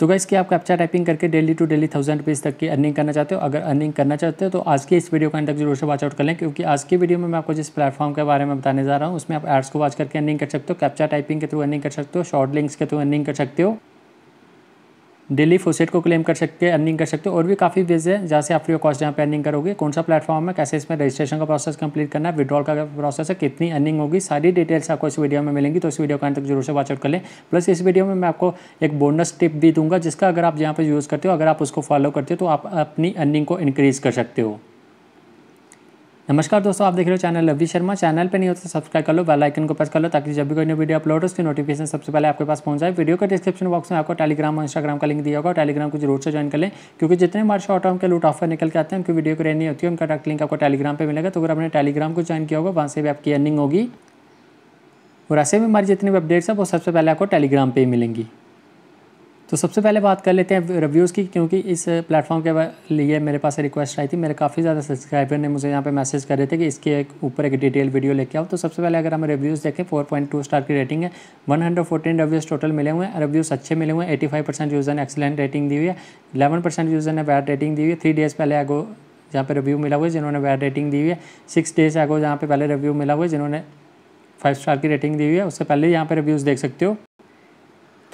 तो गाइस कि आप कैप्चा टाइपिंग करके daily two daily thousand rupees तक की अर्निंग करना चाहते हो अगर अर्निंग करना चाहते हो तो आज की इस वीडियो का अंदर जरूर से वॉच आउट कर लें क्योंकि आज की वीडियो में मैं आपको जिस प्लेटफॉर्म के बारे में बताने जा रहा हूँ उसमें आप एड्स को वॉच करके अर्निंग कर सकते हो कैप्चा टाइपिंग के थ्रू अर्निंग कर सकते हो शॉर्ट लिंक्स के थ्रू अर्निंग कर सकते हो डेली फोसेट को क्लेम कर सकते हैं अर्निंग कर सकते हो और भी काफ़ी वेज है जहाँ से आप फ्री ऑफ कॉस्ट यहाँ पे अर्निंग करोगे कौन सा प्लेटफॉर्म है कैसे इसमें रजिस्ट्रेशन का प्रोसेस कंप्लीट करना है विड्रॉल का प्रोसेस है कितनी अर्निंग होगी सारी डिटेल्स आपको इस वीडियो में मिलेंगी तो इस वीडियो को अंत तक जरूर से वॉचआउट कर लें प्लस इस वीडियो में मैं आपको एक बोनस टिप भी दूंगा जिसका अगर आप यहाँ पर यूज़ करते हो अगर आप उसको फॉलो करते हो तो आप अपनी अर्निंग को इनक्रीज़ कर सकते हो नमस्कार दोस्तों आप देख रहे हो चैनल लवी शर्मा चैनल पे नहीं हो तो सब्सक्राइब कर लो बेल आइकन को प्रेस कर लो ताकि जब भी कोई नई वीडियो अपलोड हो उसकी नोटिफिकेशन सबसे पहले आपके पास पहुंच जाए वीडियो के डिस्क्रिप्शन बॉक्स में आपको टेलीग्राम और इंस्टाग्राम का लिंक दिया होगा टेलीग्राम को जरूर से ज्वाइन कर लें क्योंकि जितने हमारे शॉर्ट टर्म के लूट ऑफर निकल के आते हैं उनकी वीडियो को रेनी होती है उनका डायरेक्ट लिंक आपको टेलीग्राम पर मिलेगा तो अगर आपने टेलीग्राम को ज्वाइन किया होगा वहाँ से भी आपकी अर्निंग होगी और ऐसे भी हमारी जितनी भी अपडेट्स हैं वो सबसे पहले आपको टेलीग्राम पर ही मिलेंगी तो सबसे पहले बात कर लेते हैं रिव्यूज़ की क्योंकि इस प्लेटफॉर्म के लिए मेरे पास रिक्वेस्ट आई थी मेरे काफ़ी ज़्यादा सब्सक्राइबर ने मुझे यहाँ पे मैसेज कर रहे थे कि इसके ऊपर एक डिटेल वीडियो लेके आओ तो सबसे पहले अगर हम रिव्यूज़ देखें 4.2 स्टार की रेटिंग है 114 रिव्यूज़ टोटल मिले हुए हैं रिव्यूज़ अच्छे मिले हुए हैं एटी यूज़र ने एक्सलेंट रेटिंग दी हुई है इलेवन यूज़र ने बैड रेटिंग दी हुई है थ्री डेज़ पहले आगो जहाँ पर रिव्यू मिला हुआ है जिन्होंने बैड रेटिंग दी हुई है सिक्स डेज़ आगो जहाँ पर पहले रिव्यू मिला हुआ है जिन्होंने फाइव स्टार की रेटिंग दी हुई है उससे पहले यहाँ पर रिव्यूज़ देख सकते हो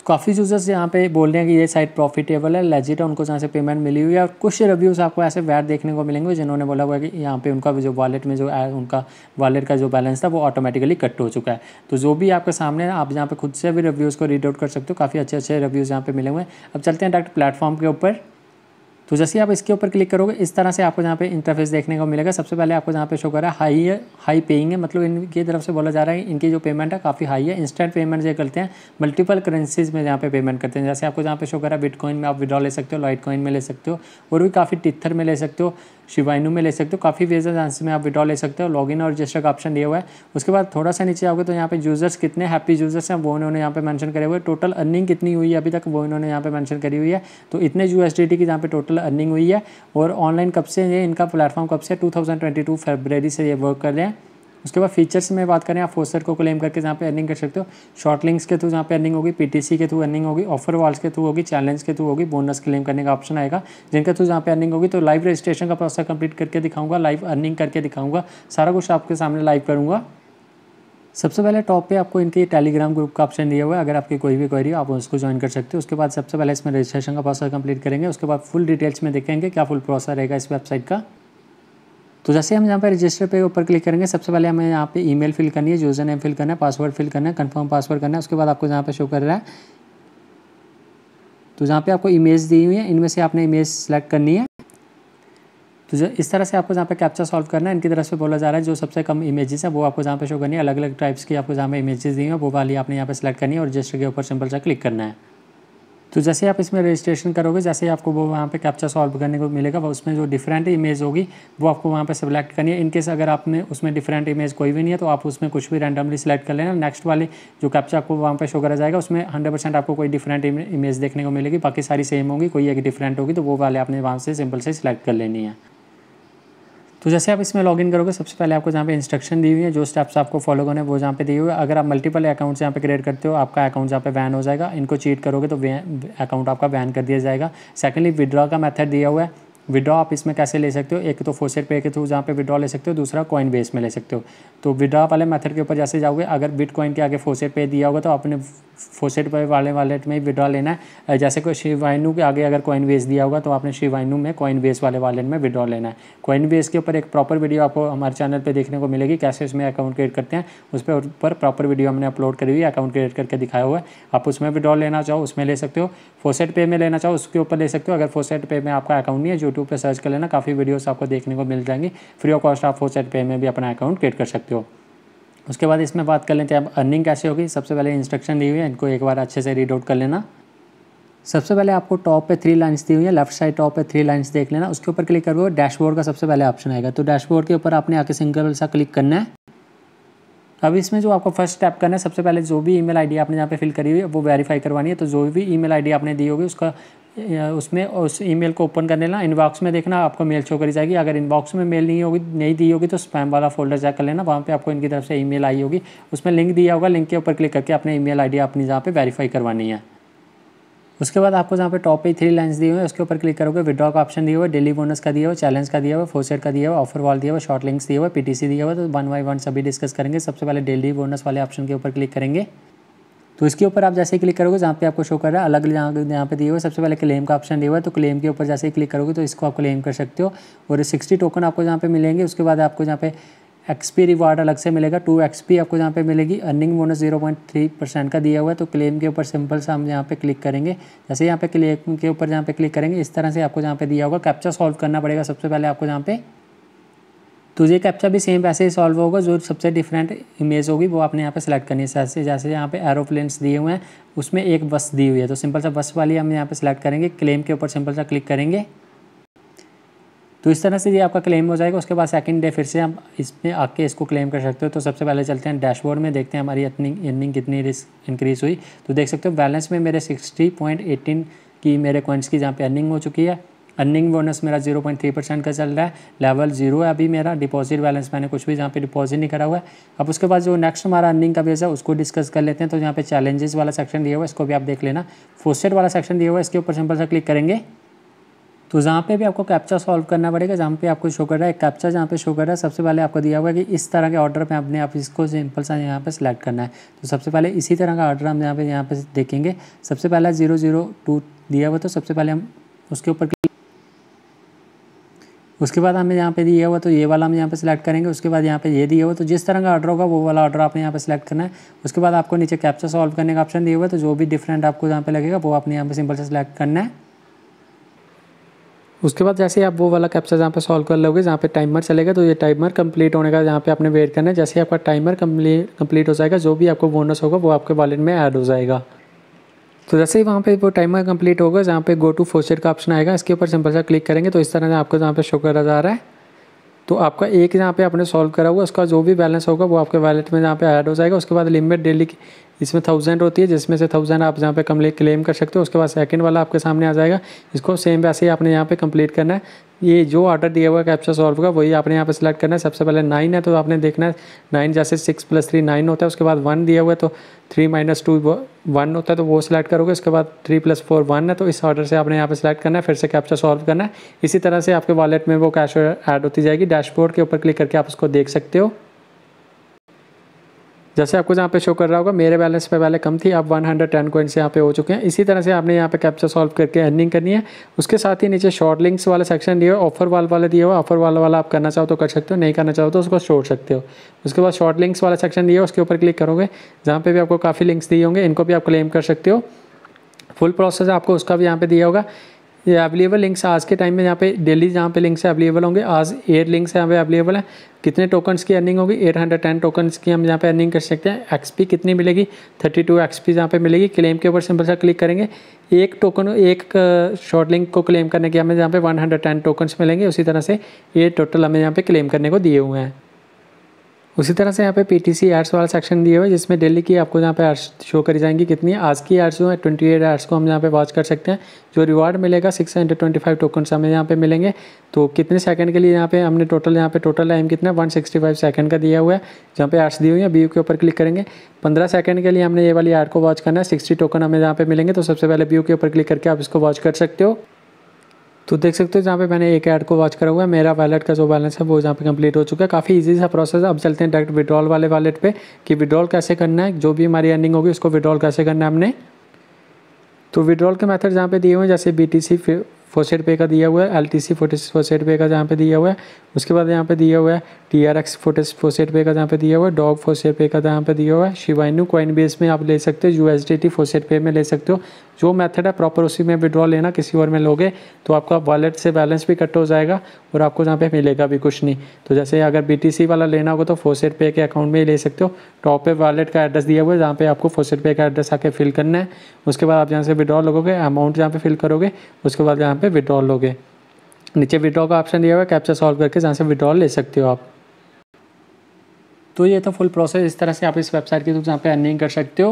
तो काफ़ी यूज़र्स यहाँ पे बोल रहे हैं कि ये साइट प्रॉफिटेबल है लेजिट है उनको जहाँ से पेमेंट मिली हुई है और कुछ रिव्यूज़ आपको ऐसे वैट देखने को मिलेंगे जिन्होंने बोला हुआ कि यहाँ पे उनका जो वॉलेट में जो उनका वॉलेट का जो बैलेंस था वो ऑटोमेटिकली कट हो चुका है तो जो भी आपके सामने है आप यहाँ पर खुद से भी रिव्यूज़ को रीड आउट कर सकते हो काफ़ी अच्छे अच्छे रिव्यूज़ यहाँ पर मिले हुए हैं अब चलते हैं डायरेक्ट प्लेटफॉर्म के ऊपर तो जैसे आप इसके ऊपर क्लिक करोगे इस तरह से आपको जहाँ पे इंटरफेस देखने को मिलेगा सबसे पहले आपको जहाँ पे शो कर रहा है हाई है हाई पेइंग है मतलब इनकी तरफ से बोला जा रहा है इनकी जो पेमेंट है काफ़ी हाई है इंस्टेंट पेमेंट जो करते हैं मल्टीपल करेंसीज में जहाँ पे पेमेंट करते हैं जैसे आपको जहाँ पे शो कर रहा है बिटकॉइन में आप विड्रॉ ले सकते हो लाइट कॉइन में ले सकते हो और भी काफ़ी टिथर में ले सकते हो शिवाइनू में ले सकते हो काफ़ी वेजर आंसर में आप विड्रॉ ले सकते हो लॉगिन और रजिस्टर का ऑप्शन दिया हुआ है उसके बाद थोड़ा सा नीचे आओगे तो यहाँ पे यूजर्स कितने हैप्पी यूजर्स हैं वो उन्होंने यहाँ पे मैंशन करे हुए टोटल अर्निंग कितनी हुई है अभी तक वो इन्होंने यहाँ पे मैंशन करी हुई है तो इतने यू की जहाँ पे टोटल अर्निंग हुई है और ऑनलाइन कब से ये इनका प्लेटफॉर्म कब से टू थाउजेंड से ये वर्क कर रहे हैं उसके बाद फीचर्स में बात करें आप फोसेट को क्लेम करके जहाँ पे अर्निंग कर सकते हो शॉर्ट लिंक्स के थ्रू जहाँ पे अर्निंग होगी पीटीसी के थ्रू अर्निंग होगी ऑफर वॉल्स के थ्रू होगी चैलेंज के थ्रू होगी बोनस क्लेम करने का ऑप्शन आएगा जिनके थ्रू जहाँ पे अर्निंग होगी तो लाइव रजिस्ट्रेशन का प्रोसेस कंप्लीट करके दिखाऊंगा लाइव अर्निंग करके दिखाऊंगा सारा कुछ आपके सामने लाइव करूँगा सबसे पहले टॉप पे आपको इनके टेलीग्राम ग्रुप का ऑप्शन दिया हुआ है अगर आपकी कोई भी क्वेरी हो आप उसको ज्वाइन कर सकते हो उसके बाद सबसे पहले इसमें रजिस्ट्रेशन का प्रोसेस कंप्लीट करेंगे उसके बाद फुल डिटेल्स में देखेंगे क्या फुल प्रोसेस रहेगा इस वेबसाइट का तो जैसे हम यहाँ पे रजिस्टर पे ऊपर क्लिक करेंगे सबसे पहले हमें यहाँ पे ईमेल फिल करनी है यूज़र नेम फिल करना है पासवर्ड फिल करना है कंफर्म पासवर्ड करना है उसके बाद आपको यहाँ पे शो कर रहा है तो जहाँ पे आपको इमेज दी हुई है इनमें से आपने इमेज सेलेक्ट करनी है तो जो इस तरह से आपको जहाँ पे कैप्चा सॉल्व करना है इनकी तरफ से बोला जा रहा है जो सबसे कम इमेजेस है वो आपको जहाँ पे शो करनी है अलग अलग टाइप्स की आपको जहाँ पे इमेजेस दी हैं वो वाली आपने यहाँ पे सेलेक्ट करनी है और रजिस्टर के ऊपर सिंपल सा क्लिक करना है तो जैसे आप इसमें रजिस्ट्रेशन करोगे जैसे ही आपको वो वहाँ पे कैप्चा सॉल्व करने को मिलेगा वो उसमें जो डिफरेंट इमेज होगी वो आपको वहाँ पे सेलेक्ट करनी है इनकेस अगर आपने उसमें डिफरेंट इमेज कोई भी नहीं है तो आप उसमें कुछ भी रैंडमली सिलेक्ट कर लेना नेक्स्ट वाले जो कैप्चा आपको वहाँ पर शो करा जाएगा उसमें हंड्रेड आपको कोई डिफरेंट इमेज देखने को मिलेगी बाकी सारी सेम होगी कोई एक डिफरेंट होगी तो वो वाले आपने वहाँ से सिंपल से सिलेक्ट कर लेनी है तो जैसे आप इसमें लॉगिन करोगे सबसे पहले आपको जहाँ पे इंस्ट्रक्शन दी हुई है जो स्टेप्स आपको फॉलो करने वो जहाँ पे दिए हुए अगर आप मल्टीपल अकाउंट्स यहाँ पे क्रिएट करते हो आपका अकाउंट जहाँ पे बैन हो जाएगा इनको चीट करोगे तो अकाउंट आपका बैन कर दिया जाएगा सेकंडली विड्रॉ का मेथड दिया हुआ है विड्रॉ आप इसमें कैसे ले सकते हो एक तो फोसेट पे के थ्रू जहाँ पे विड्रॉ ले सकते हो दूसरा कॉइन बेस में ले सकते हो तो विड्रॉ वाले मेथड के ऊपर जैसे जाओगे अगर बिट कॉइन के आगे फोसेट पे दिया होगा तो आपने फोसेट पे वाले वालेट में विड्रॉ लेना है जैसे कोई शिवाइनू के आगे अगर कॉइन बेस दिया होगा तो आपने शिवाइनू में कॉइन बेस वाले वालेट में विड्रॉ लेना है कॉइन बेस के ऊपर एक प्रॉपर वीडियो आपको हमारे चैनल पर देखने को मिलेगी कैसे उसमें अकाउंट क्रिएट करते हैं उस पर ऊपर प्रॉपर वीडियो हमने अपलोड करी हुई अकाउंट क्रिएट करके दिखाया हुआ है आप उसमें विड्रॉ लेना चाहो उसमें ले सकते हो फोसेट पे में लेना चाहो उसके ऊपर ले सकते हो अगर फोसेट पे में आपका अकाउंट नहीं है यूट्यूब यूट्यूब पर सर्च कर लेना काफ़ी वीडियोस आपको देखने को मिल जाएंगी फ्री ऑफ कॉस्ट आप सेट पे में भी अपना अकाउंट क्रिएट कर सकते हो उसके बाद इसमें बात कर लेते हैं अब अर्निंग कैसे होगी सबसे पहले इंस्ट्रक्शन दी हुई है इनको एक बार अच्छे से रीड आउट कर लेना सबसे पहले आपको टॉप पे थ्री लाइंस दी हुई है लेफ्ट साइड टॉप पे थ्री लाइंस देख लेना उसके ऊपर क्लिक करोगे डैशबोर्ड का सबसे पहले ऑप्शन आएगा तो डैशबोर्ड के ऊपर आपने आके सिंगल सा क्लिक करना है अब इसमें जो आपको फर्स्ट स्टेप करना है सबसे पहले जो भी ईमेल आईडी आपने यहाँ पे फिल करी हुई है वो वेरीफाई करवानी है तो जो भी ईमेल आईडी आपने दी होगी उसका उसमें उस ईमेल को ओपन कर लेना इनबॉक्स में देखना आपको मेल शो करी जाएगी अगर इनबॉक्स में मेल नहीं होगी नहीं दी होगी तो स्पैम वाला फोल्डर चेक कर लेना वहाँ पे आपको इनकी तरफ से ईमेल आई होगी उसमें लिंक दिया होगा लिंक के ऊपर क्लिक करके अपने ईमेल आईडी अपनी जहाँ पे वेरीफाई करवानी है उसके बाद आपको जहाँ पे टॉप पे थ्री लाइन्स दिए हुए उसके ऊपर क्लिक करोगे विड्रॉ का ऑप्शन दिया हुआ डेली बोनस का दिया हुआ चैलेंज का दिया हुआ फोसेट का दिया हुआ ऑफर वॉल दिया हुआ शॉर्ट लिंक्स दिया हुआ पी दिया हुआ तो वन बाई वन सभी डिस्कस करेंगे सबसे पहले डेली बोनस वाले ऑप्शन के ऊपर क्लिक करेंगे तो इसके ऊपर आप जैसे ही क्लिक करोगे जहाँ पे आपको शो कर रहा है अलग जहाँ यहाँ पे दिए हुए सबसे पहले क्लेम का ऑप्शन दिया हुआ तो क्लेम के ऊपर जैसे ही क्लिक करोगे तो इसको आप क्लेम कर सकते हो और सिक्सटी टोकन आपको जहाँ पे मिलेंगे उसके बाद आपको जहाँ पे एक्सपी रिवार्ड अलग से मिलेगा टू एक्सपी आपको यहाँ पे मिलेगी earning bonus zero point three percent का दिया हुआ है तो क्लेम के ऊपर सिंपल सा हम यहाँ पे क्लिक करेंगे जैसे यहाँ पे क्लेम के ऊपर यहाँ पे क्लिक करेंगे इस तरह से आपको यहाँ पे दिया होगा कैप्चा सॉल्व करना पड़ेगा सबसे पहले आपको यहाँ पे तो ये कैप्चा भी सेम वैसे ही सॉल्व होगा जो सबसे डिफरेंट इमेज होगी वो आपने यहाँ पे सेलेक्ट करनी है जैसे जैसे यहाँ पे एरोप्लेन्स दिए हुए हैं उसमें एक बस दी हुई है तो सिंपल सा बस वाली हम यहाँ पे सेलेक्ट करेंगे क्लेम के ऊपर सिंपल सा क्लिक करेंगे तो इस तरह से ये आपका क्लेम हो जाएगा उसके बाद सेकंड डे फिर से हम इसमें आके इसको क्लेम कर सकते हो तो सबसे पहले चलते हैं डैशबोर्ड में देखते हैं हमारी अर्निंग अर्निंग कितनी रिस्क इंक्रीज़ हुई तो देख सकते हो बैलेंस में मेरे सिक्सटी पॉइंट एटीन की मेरे कॉइंस की जहाँ पे अर्निंग हो चुकी है अर्निंग बोनस मेरा जीरो पॉइंट थ्री परसेंट का चल रहा है लेवल जीरो है अभी मेरा डिपॉजिट बैलेंस मैंने कुछ भी जहाँ पर डिपॉजिट नहीं करा हुआ है अब उसके बाद जो नेक्स्ट हमारा अर्निंग का बेस है उसको डिस्कस कर लेते हैं तो यहाँ पे चैलेंजेस वाला सेक्शन दिया हुआ है इसको भी आप देख लेना फोस्टेड वाला सेक्शन दिया हुआ है इसके ऊपर सिंपल सा क्लिक करेंगे तो जहाँ पे भी आपको कैप्चा सॉल्व करना पड़ेगा जहाँ पे आपको शो कर रहा है कैप्चा जहाँ पे शो कर रहा है सबसे पहले आपको दिया हुआ कि इस तरह के ऑर्डर पे आपने आप इसको सिंपल सा यहाँ पे सिलेक्ट करना है तो सबसे पहले इसी तरह का ऑर्डर हम यहाँ पे यहाँ पे देखेंगे सबसे पहला जीरो जीरो टू दिया हुआ तो सबसे पहले हम उसके ऊपर उसके बाद हमें यहाँ पे दिया हुआ तो ये वाला हम यहाँ पे सिलेक्ट करेंगे उसके बाद यहाँ पे ये दिया हुआ तो जिस तरह का ऑर्डर होगा वो वाला ऑर्डर आपने यहाँ पे सिलेक्ट करना है उसके बाद आपको नीचे कैप्चा सॉल्व करने का ऑप्शन दिया हुआ है तो जो भी डिफरेंट आपको यहाँ पे लगेगा वो आपने यहाँ पे सिंपल से सिलेक्ट करना है उसके बाद जैसे आप वो वाला कैप्चा जहाँ पे सॉल्व कर लोगे जहाँ पे टाइमर चलेगा तो ये टाइमर कंप्लीट होने का जहाँ पे आपने वेट करना है जैसे ही आपका टाइमर कंप्लीट हो जाएगा जो भी आपको बोनस होगा वो आपके वॉलेट में ऐड हो जाएगा तो जैसे ही वहाँ पे वो टाइमर कंप्लीट होगा जहाँ पे गो टू फोसेट का ऑप्शन आएगा इसके ऊपर सिंपल सा क्लिक करेंगे तो इस तरह से आपको जहाँ पे शो करा जा रहा है तो आपका एक जहाँ पे आपने सॉल्व करा हुआ उसका जो भी बैलेंस होगा वो आपके वैलेट में जहाँ पे ऐड हो जाएगा उसके बाद लिमिट डेली इसमें थाउजेंड होती है जिसमें से थाउजेंड आप जहाँ पे कम क्लेम कर सकते हो उसके बाद सेकंड वाला आपके सामने आ जाएगा इसको सेम वैसे ही आपने यहाँ पे कंप्लीट करना है ये जो ऑर्डर दिया हुआ है कैप्चा सॉल्व का वही आपने यहाँ पे सिलेक्ट करना है सबसे पहले नाइन है तो आपने देखना है नाइन जैसे सिक्स प्लस थ्री नाइन होता है उसके बाद वन दिया हुआ है तो थ्री माइनस टू वन होता है तो वो सिलेक्ट करोगे उसके बाद थ्री प्लस फोर वन है तो इस ऑर्डर से आपने यहाँ पे सिलेक्ट करना है फिर से कैप्चा सॉल्व करना है इसी तरह से आपके वॉलेट में वो कैश ऐड होती जाएगी डैशबोर्ड के ऊपर क्लिक करके आप उसको देख सकते हो जैसे आपको जहाँ पे शो कर रहा होगा मेरे बैलेंस पे पहले कम थी अब 110 हंड्रेड टेन कोइंस यहाँ पे हो चुके हैं इसी तरह से आपने यहाँ पे कैप्चर सॉल्व करके अर्निंग करनी है उसके साथ ही नीचे शॉर्ट लिंक्स वाला सेक्शन दिए हुआ ऑफर वाल वाले दिए हुआ ऑफर वाल वाला आप करना चाहो तो कर सकते हो नहीं करना चाहो तो उसको छोड़ सकते हो उसके बाद शॉर्ट लिंक्स वाला सेक्शन दिए उसके ऊपर क्लिक करोगे जहाँ पर भी आपको काफ़ी लिंक्स दिए होंगे इनको भी आप क्लेम कर सकते हो फुल प्रोसेस आपको उसका भी यहाँ पे दिया होगा ये अवेलेबल लिंक्स आज के टाइम में यहाँ पे डेली जहाँ पे लिंक्स अवेलेबल होंगे आज एट लिंक्स यहाँ पे अवेलेबल है कितने टोकन्स की अर्निंग होगी 810 टोकन्स की हम यहाँ पे अर्निंग कर सकते हैं एक्सपी कितनी मिलेगी 32 टू एक्सपी यहाँ पर मिलेगी क्लेम के ऊपर सिंपल सा क्लिक करेंगे एक टोकन एक शॉर्ट uh, लिंक को क्लेम करने के हमें यहाँ पे टेन टोकन्स मिलेंगे उसी तरह से ये टोटल हमें यहाँ पे क्लेम करने को दिए हुए हैं उसी तरह से यहाँ पे सी आर्ट्स वाला सेक्शन दिए है जिसमें डेली की आपको यहाँ पे आर्ट्स शो करी जाएंगी कितनी आज की आर्ट्स जो है ट्वेंटी एट आर्ट्स को हम यहाँ पे वॉच कर सकते हैं जो रिवार्ड मिलेगा six hundred twenty five token हमें यहाँ पे मिलेंगे तो कितने सेकंड के लिए यहाँ पे हमने टोटल यहाँ पे टोटल टाइम कितना वन सिक्सटी फाइव सेकंड का दिया हुआ है जहाँ पे आर्ट्स दी हुई है बी के ऊपर क्लिक करेंगे पंद्रह सेकंड के लिए हमने ये वाली आर्ट को वॉच करना है सिक्सटी टोकन हमें यहाँ पे मिलेंगे तो सबसे पहले बी के ऊपर क्लिक करके आप इसको वॉच कर सकते हो तो देख सकते हो जहाँ पे मैंने एक ऐड को वॉच करा हुआ है मेरा वैलेट का जो बैलेंस है वो यहाँ पे कंप्लीट हो चुका है काफ़ी इजी सा प्रोसेस है अब चलते हैं डायरेक्ट विड्रॉल वाले वैलेट पे कि विड्रॉल कैसे करना है जो भी हमारी अर्निंग होगी उसको विड्रॉल कैसे करना है हमने तो विड्रॉल के मैथड जहाँ पे दिए हुए हैं जैसे बी टी सी फोसेट पे का दिया हुआ है L T C forty set pay का जहाँ पे दिया हुआ है उसके बाद यहाँ पे दिया हुआ है टी आर एक्स फोटेस फोसेट पे का जहाँ पे दिया हुआ है डॉग फोसेट पे का जहाँ पे दिया हुआ है शिवाइनू कॉइन बेस में आप ले सकते हो U S D T faucet pay में ले सकते हो जो मेथड है प्रॉपर उसी में विड्रॉ लेना किसी और में लोगे तो आपका वॉलेट से बैलेंस भी कट हो जाएगा और आपको जहाँ पे मिलेगा भी कुछ नहीं तो जैसे अगर बी टी सी वाला लेना होगा तो फोसेट पे के अकाउंट में ही ले सकते हो टॉप पे वॉलेट का एड्रेस दिया हुआ है जहाँ पे आपको फोसेट पे का एड्रेस आके फिल करना है उसके बाद आप जहाँ से विड्रॉ लोगे अमाउंट जहाँ पे फिल करोगे उसके बाद जहाँ पे विड्रॉ लोगे नीचे विड्रॉ का ऑप्शन दिया हुआ है कैप्चा सॉल्व करके जहाँ से विड्रॉ ले सकते हो आप तो ये था फुल प्रोसेस इस तरह से आप इस वेबसाइट के थ्रू जहाँ पे अर्निंग कर सकते हो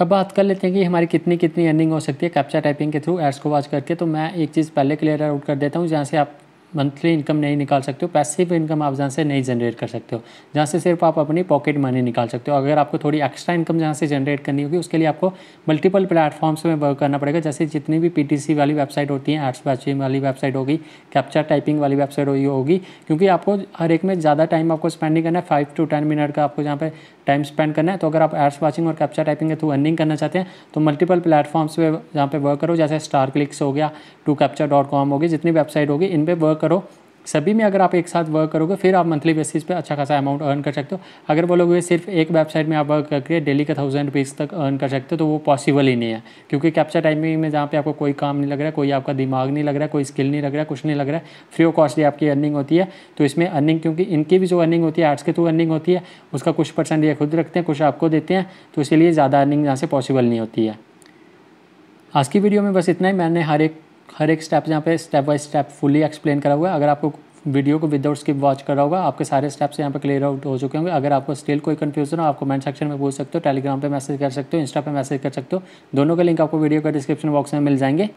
अब बात कर लेते हैं कि हमारी कितनी कितनी अर्निंग हो सकती है कैप्चा टाइपिंग के थ्रू एड्स को वॉच करके तो मैं एक चीज़ पहले क्लियर आउट कर देता हूँ जहाँ से आप मंथली इनकम नहीं निकाल सकते हो पैसिव इनकम आप जहाँ से नहीं जनरेट कर सकते हो जहाँ से सिर्फ आप अपनी पॉकेट मनी निकाल सकते हो अगर आपको थोड़ी एक्स्ट्रा इनकम जहाँ से जनरेट करनी होगी उसके लिए आपको मल्टीपल प्लेटफॉर्म्स में वर्क करना पड़ेगा जैसे जितनी भी पी वाली वेबसाइट होती है एड्स बैचिंग वाली वेबसाइट होगी कैप्चर टाइपिंग वाली वेबसाइट होगी होगी क्योंकि आपको हर एक में ज़्यादा टाइम आपको स्पेंड नहीं करना है फाइव टू टेन मिनट का आपको जहाँ पे टाइम स्पेंड करना है तो अगर आप एड्स वाचिंग और कैप्चर टाइपिंग के थ्रू अर्निंग करना चाहते हैं तो मल्टीपल प्लेटफॉर्म्स पर जहाँ पर वर्क करो जैसे स्टार क्लिक्स हो गया टू कैप्चर डॉट कॉम होगी जितनी वेबसाइट होगी इन पर वर्क वर्क करो सभी में अगर आप एक साथ वर्क करोगे फिर आप मंथली बेसिस पे अच्छा खासा अमाउंट अर्न कर सकते हो अगर बोलोगे सिर्फ एक वेबसाइट में आप वर्क करके डेली का थाउजेंड रुपीज़ तक अर्न कर सकते हो तो वो पॉसिबल ही नहीं है क्योंकि कैप्चर टाइमिंग में जहाँ पे आपको कोई काम नहीं लग रहा है कोई आपका दिमाग नहीं लग रहा है कोई स्किल नहीं लग रहा है कुछ नहीं लग रहा है फ्री ऑफ कॉस्टली आपकी अर्निंग होती है तो इसमें अर्निंग क्योंकि इनकी भी जो अर्निंग होती है आर्ट्स के थ्रू अर्निंग होती है उसका कुछ परसेंट ये खुद रखते हैं कुछ आपको देते हैं तो इसलिए ज़्यादा अर्निंग यहाँ से पॉसिबल नहीं होती है आज की वीडियो में बस इतना ही मैंने हर एक हर एक स्टेप यहाँ पे step by step fully explain करा हुआ है अगर आपको वीडियो को विदाउट स्किप वॉच करा होगा आपके सारे स्टेप्स यहाँ पे क्लियर आउट हो चुके होंगे अगर आपको स्टिल कोई कंफ्यूजन हो आप कमेंट सेक्शन में पूछ सकते हो टेलीग्राम पे मैसेज कर सकते हो इंस्टा पे मैसेज कर सकते हो दोनों के लिंक आपको वीडियो का डिस्क्रिप्शन बॉक्स में मिल जाएंगे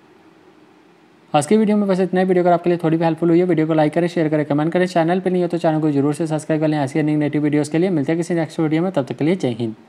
आज की वीडियो में बस इतना वीडियो अगर आपके लिए थोड़ी भी हेल्पफुल हुई है वीडियो को लाइक करें शेयर करें कमेंट करें चैनल पर नहीं हो तो चैनल को जरूर से सब्सक्राइब करें ऐसी नेगेटिव नेटिव वीडियोज़ के लिए मिलते हैं किसी नेक्स्ट वीडियो में तब तक के लिए जय हिंद